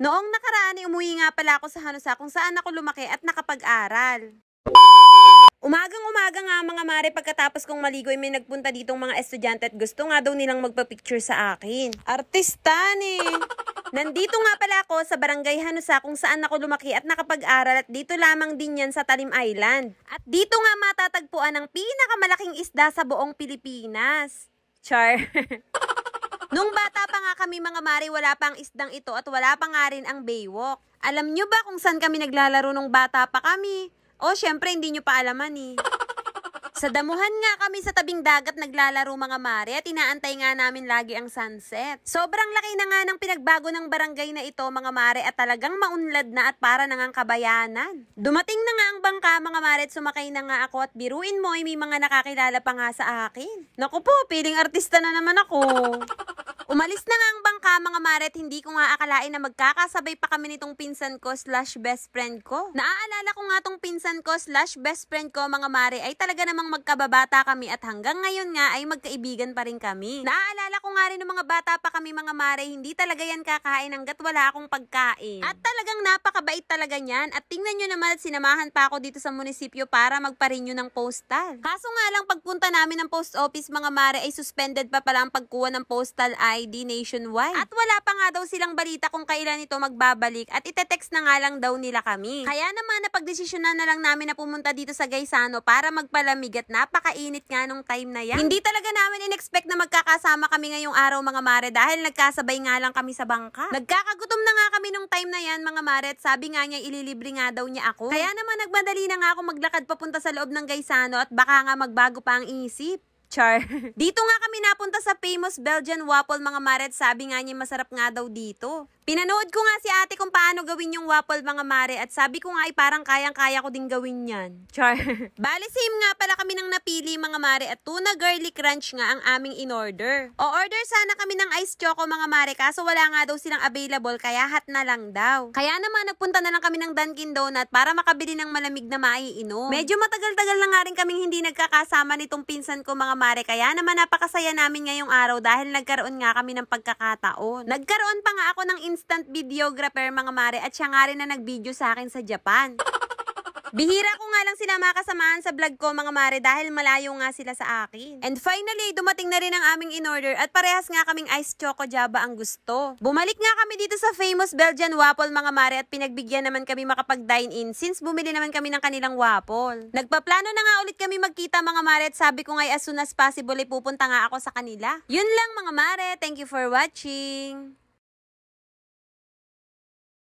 Noong nakaraan ay eh, umuwi nga pala ako sa Hanusa kung saan ako lumaki at nakapag-aral. Umagang-umaga nga mga mare pagkatapos kong maligo ay eh, may nagpunta ditong mga estudyante at gusto nga daw nilang magpa-picture sa akin. Artista ni! Nandito nga pala ako sa Barangay Hanusa kung saan ako lumaki at nakapag-aral at dito lamang din yan sa Talim Island. At dito nga matatagpuan ang pinakamalaking isda sa buong Pilipinas. Char! Nung bata pa nga kami mga mare, wala pang isdang ito at wala pa nga rin ang baywalk. Alam nyo ba kung saan kami naglalaro nung bata pa kami? O, syempre, hindi nyo pa alaman eh. Sa damuhan nga kami sa tabing dagat naglalaro mga mare at inaantay nga namin lagi ang sunset. Sobrang laki na nga ng pinagbago ng barangay na ito mga mare at talagang maunlad na at para na ngang kabayanan. Dumating na nga ang bangka mga mare at sumakay na nga ako at biruin mo ay eh, may mga nakakilala pa nga sa akin. Naku po, piling artista na naman ako. Alis na nga ang Maret, hindi ko nga akalain na magkakasabay pa kami nitong pinsan ko slash best friend ko. Naaalala ko nga tong pinsan ko slash best friend ko mga Mare ay talaga namang magkababata kami at hanggang ngayon nga ay magkaibigan pa rin kami. Naaalala ko nga rin ng mga bata pa kami mga Mare, hindi talaga yan kakain hanggat wala akong pagkain. At talagang napakabait talaga niyan at tingnan nyo naman at sinamahan pa ako dito sa munisipyo para magparenew ng postal. Kaso nga lang pagpunta namin ng post office mga Mare ay suspended pa pala ang pagkuha ng postal ID nationwide. At wala pa nga daw silang balita kung kailan ito magbabalik at itetext na nga lang daw nila kami. Kaya naman napagdesisyonan na lang namin na pumunta dito sa Gaisano para magpalamig at napakainit nga nung time na yan. Hindi talaga namin inexpect na magkakasama kami ngayong araw mga mare dahil nagkasabay nga lang kami sa bangka. Nagkakagutom na nga kami nung time na yan mga mare at sabi nga niya ililibre nga daw niya ako. Kaya naman nagmadali na nga ako maglakad papunta sa loob ng Gaisano at baka nga magbago pa ang isip. Char. dito nga kami napunta sa famous Belgian waffle mga maret. Sabi nga niya masarap nga daw dito. Pinanood ko nga si ate kung paano gawin yung waffle mga mare at sabi ko nga ay parang kayang-kaya ko din gawin yan. Char. Bali same nga pala kami nang napili mga mare at tuna garlic crunch nga ang aming in-order. O order sana kami ng ice choco mga mare kaso wala nga daw silang available kaya hat na lang daw. Kaya naman nagpunta na lang kami ng Dunkin Donut para makabili ng malamig na maiinom. Medyo matagal-tagal na nga rin kaming hindi nagkakasama nitong pinsan ko mga Mare. kaya naman napakasaya namin ngayong araw dahil nagkaroon nga kami ng pagkakataon. Nagkaroon pa nga ako ng instant videographer mga mare at siya nga rin na nag-video sa akin sa Japan. Bihira ko nga lang sila makasamahan sa vlog ko mga mare dahil malayo nga sila sa akin. And finally, dumating na rin ang aming in-order at parehas nga kaming ice choco java ang gusto. Bumalik nga kami dito sa famous Belgian waffle mga mare at pinagbigyan naman kami makapag-dine in since bumili naman kami ng kanilang waffle. Nagpaplano na nga ulit kami magkita mga mare at sabi ko nga as soon as possible ay eh, pupunta nga ako sa kanila. Yun lang mga mare, thank you for watching!